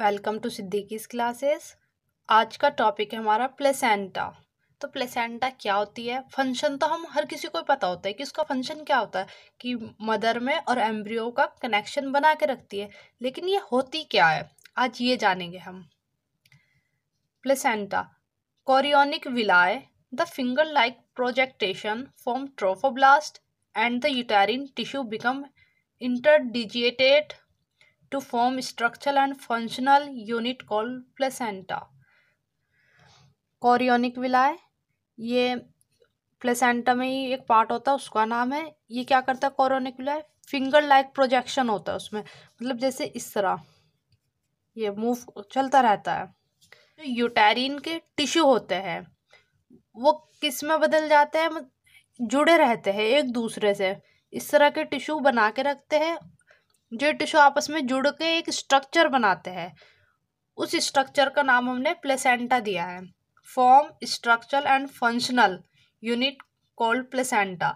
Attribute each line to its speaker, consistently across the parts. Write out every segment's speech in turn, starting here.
Speaker 1: welcome to Siddiqui classes आज का topic है हमारा प्लेसेंटा तो प्लेसेंटा क्या होती है फंक्शन तो हम हर किसी को पता होता है कि उसका फंक्शन क्या होता है कि मदर में और एम्ब्रियो का कनेक्शन बना के रखती है लेकिन ये होती क्या है आज ये जानेंगे हम placenta chorionic villi the finger like projection form trophoblast and the uterine tissue become interdigitated to form structural and functional unit called placenta chorionic villi ये प्लेसेंटा में ही एक पार्ट होता है उसका नाम है ये क्या करता है chorionic villi finger like projection होता है उसमें मतलब जैसे इस तरह ये मूव चलता रहता है जो यूटेरिन के टिश्यू होते हैं वो किस में बदल जाते हैं जुड़े रहते हैं एक दूसरे से इस तरह के टिश्यू बना के रखते हैं जो टिश्यू आपस में जुड़ के एक स्ट्रक्चर बनाते हैं उस स्ट्रक्चर का नाम हमने प्लेसेंटा दिया है form structural and functional unit called placenta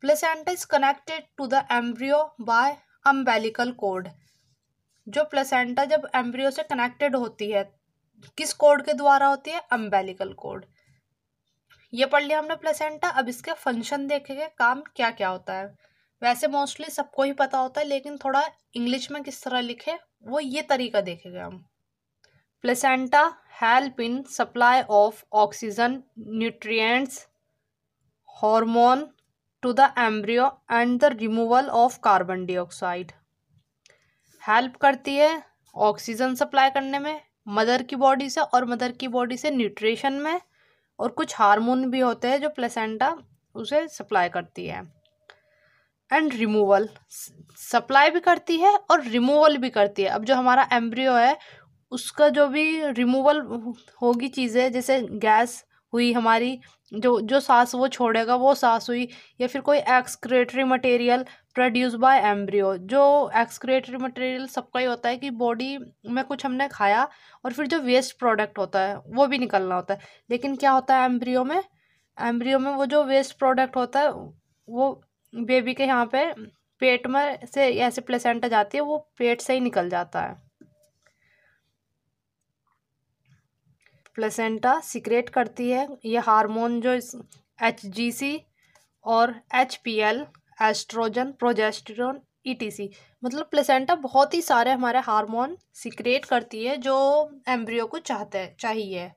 Speaker 1: placenta is connected to the embryo by umbilical cord जो प्लेसेंटा जब एम्ब्रियो से कनेक्टेड होती है किस कोड के द्वारा होती है अम्बेलिकल कोड ये पढ़ लिया हमने प्लेसेंटा अब इसके फंक्शन देखेंगे काम क्या क्या होता है वैसे मोस्टली सबको ही पता होता है लेकिन थोड़ा इंग्लिश में किस तरह लिखे वो ये तरीका देखेंगे हम placenta help in supply of oxygen nutrients hormone to the embryo and the removal of carbon dioxide help करती है ऑक्सीजन सप्लाई करने में मदर की बॉडी से और मदर की बॉडी से न्यूट्रिशन में और कुछ हार्मोन भी होते हैं जो प्लेसेंटा उसे सप्लाई करती है एंड रिमूवल सप्लाई भी करती है और रिमूवल भी करती है अब जो हमारा एम्ब्रियो है उसका जो भी रिमूवल होगी चीज़ें जैसे गैस हुई हमारी जो जो सांस वो छोड़ेगा वो सांस हुई या फिर कोई excretory material produce by embryo जो एक्सक्रेटरी मटेरियल सबका ही होता है कि बॉडी में कुछ हमने खाया और फिर जो वेस्ट प्रोडक्ट होता है वो भी निकलना होता है लेकिन क्या होता है एम्ब्रियो में एम्ब्रियो में वो जो वेस्ट प्रोडक्ट होता है वो बेबी के यहाँ पे पेट में से ऐसे प्लेसेंटा जाती है वो पेट से ही निकल जाता है प्लेसेंटा सिक्रेट करती है ये हार्मोन जो एच जी सी और H P L estrogen progesterone सी मतलब प्लेसेंटा बहुत ही सारे हमारे हार्मोन सिक्रेट करती है जो एम्ब्रियो को चाहते चाहिए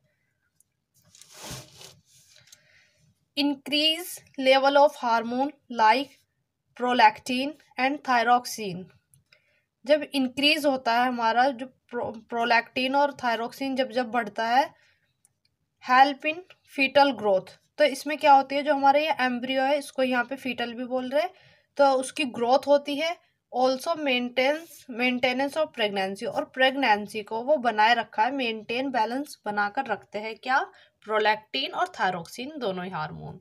Speaker 1: increase level of hormone like prolactin and thyroxine जब इंक्रीज़ होता है हमारा जो प्रोलैक्टिन और थायरोक्सिन जब जब बढ़ता है हेल्प इन फीटल ग्रोथ तो इसमें क्या होती है जो हमारे ये एम्ब्रियो है इसको यहाँ पे फीटल भी बोल रहे हैं तो उसकी ग्रोथ होती है also maintains maintenance of pregnancy और प्रेगनेंसी को वो बनाए रखा है मेंटेन बैलेंस बनाकर रखते हैं क्या प्रोलैक्टीन और थायरोक्सिन दोनों ही हार्मोन